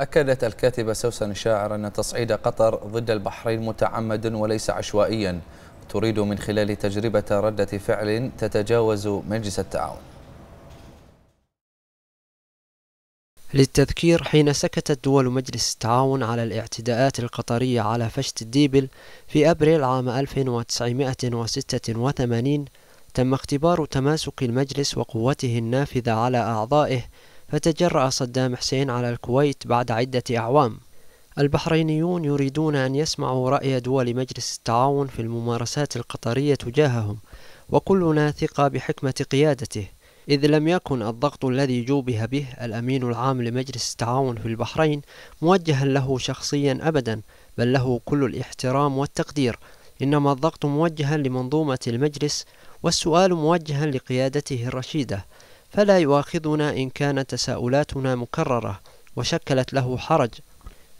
أكدت الكاتبة سوسن شاعر أن تصعيد قطر ضد البحرين متعمد وليس عشوائيا تريد من خلال تجربة ردة فعل تتجاوز مجلس التعاون للتذكير حين سكتت دول مجلس التعاون على الاعتداءات القطرية على فشت الديبل في أبريل عام 1986 تم اختبار تماسك المجلس وقوته النافذة على أعضائه فتجرأ صدام حسين على الكويت بعد عدة أعوام البحرينيون يريدون أن يسمعوا رأي دول مجلس التعاون في الممارسات القطرية تجاههم وكلنا ثقة بحكمة قيادته إذ لم يكن الضغط الذي جوبه به الأمين العام لمجلس التعاون في البحرين موجها له شخصيا أبدا بل له كل الاحترام والتقدير إنما الضغط موجها لمنظومة المجلس والسؤال موجها لقيادته الرشيدة فلا يؤاخذنا إن كانت تساؤلاتنا مكررة وشكلت له حرج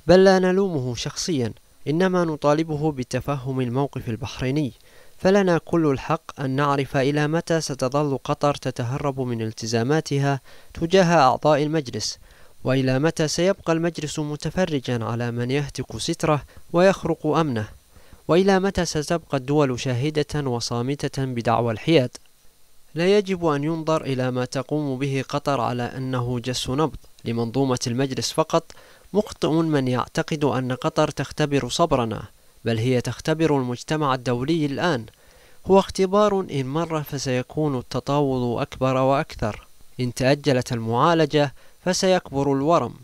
بل لا نلومه شخصيا إنما نطالبه بتفهم الموقف البحريني فلنا كل الحق أن نعرف إلى متى ستظل قطر تتهرب من التزاماتها تجاه أعضاء المجلس وإلى متى سيبقى المجلس متفرجا على من يهتك ستره ويخرق أمنه وإلى متى ستبقى الدول شاهدة وصامتة بدعوى الحياد لا يجب أن ينظر إلى ما تقوم به قطر على أنه جس نبض لمنظومة المجلس فقط مخطئ من يعتقد أن قطر تختبر صبرنا بل هي تختبر المجتمع الدولي الآن هو اختبار إن مر فسيكون التطاول أكبر وأكثر إن تأجلت المعالجة فسيكبر الورم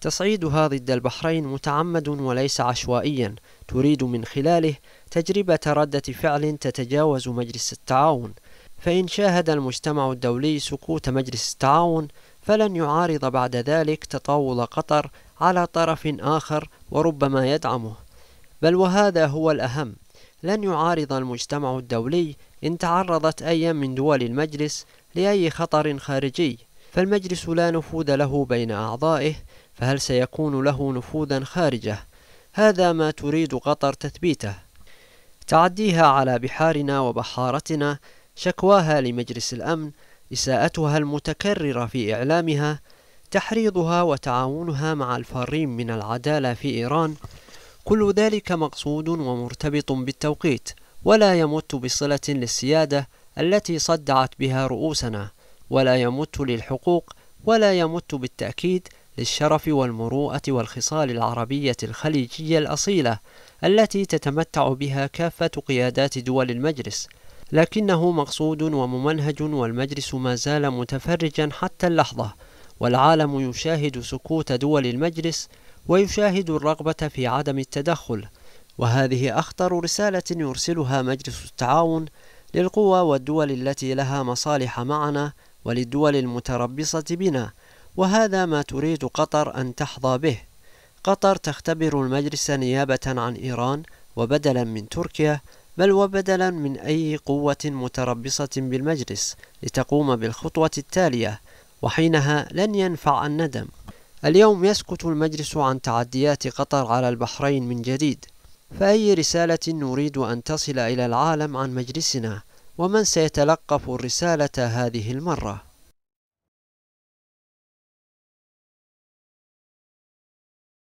تصعيد ضد البحرين متعمد وليس عشوائيا تريد من خلاله تجربة ردة فعل تتجاوز مجلس التعاون فإن شاهد المجتمع الدولي سقوط مجلس التعاون فلن يعارض بعد ذلك تطاول قطر على طرف آخر وربما يدعمه بل وهذا هو الأهم لن يعارض المجتمع الدولي إن تعرضت أي من دول المجلس لأي خطر خارجي فالمجلس لا نفوذ له بين أعضائه فهل سيكون له نفوذا خارجه هذا ما تريد قطر تثبيته تعديها على بحارنا وبحارتنا شكواها لمجلس الأمن إساءتها المتكررة في إعلامها تحريضها وتعاونها مع الفارين من العدالة في إيران كل ذلك مقصود ومرتبط بالتوقيت ولا يمت بصلة للسيادة التي صدعت بها رؤوسنا ولا يمت للحقوق ولا يمت بالتأكيد للشرف والمروءة والخصال العربية الخليجية الأصيلة التي تتمتع بها كافة قيادات دول المجلس لكنه مقصود وممنهج والمجلس ما زال متفرجا حتى اللحظة والعالم يشاهد سكوت دول المجلس ويشاهد الرغبة في عدم التدخل وهذه أخطر رسالة يرسلها مجلس التعاون للقوى والدول التي لها مصالح معنا وللدول المتربصة بنا وهذا ما تريد قطر أن تحظى به قطر تختبر المجلس نيابة عن إيران وبدلا من تركيا بل وبدلا من أي قوة متربصة بالمجلس لتقوم بالخطوة التالية وحينها لن ينفع الندم اليوم يسكت المجلس عن تعديات قطر على البحرين من جديد فأي رسالة نريد أن تصل إلى العالم عن مجلسنا ومن سيتلقف الرسالة هذه المرة؟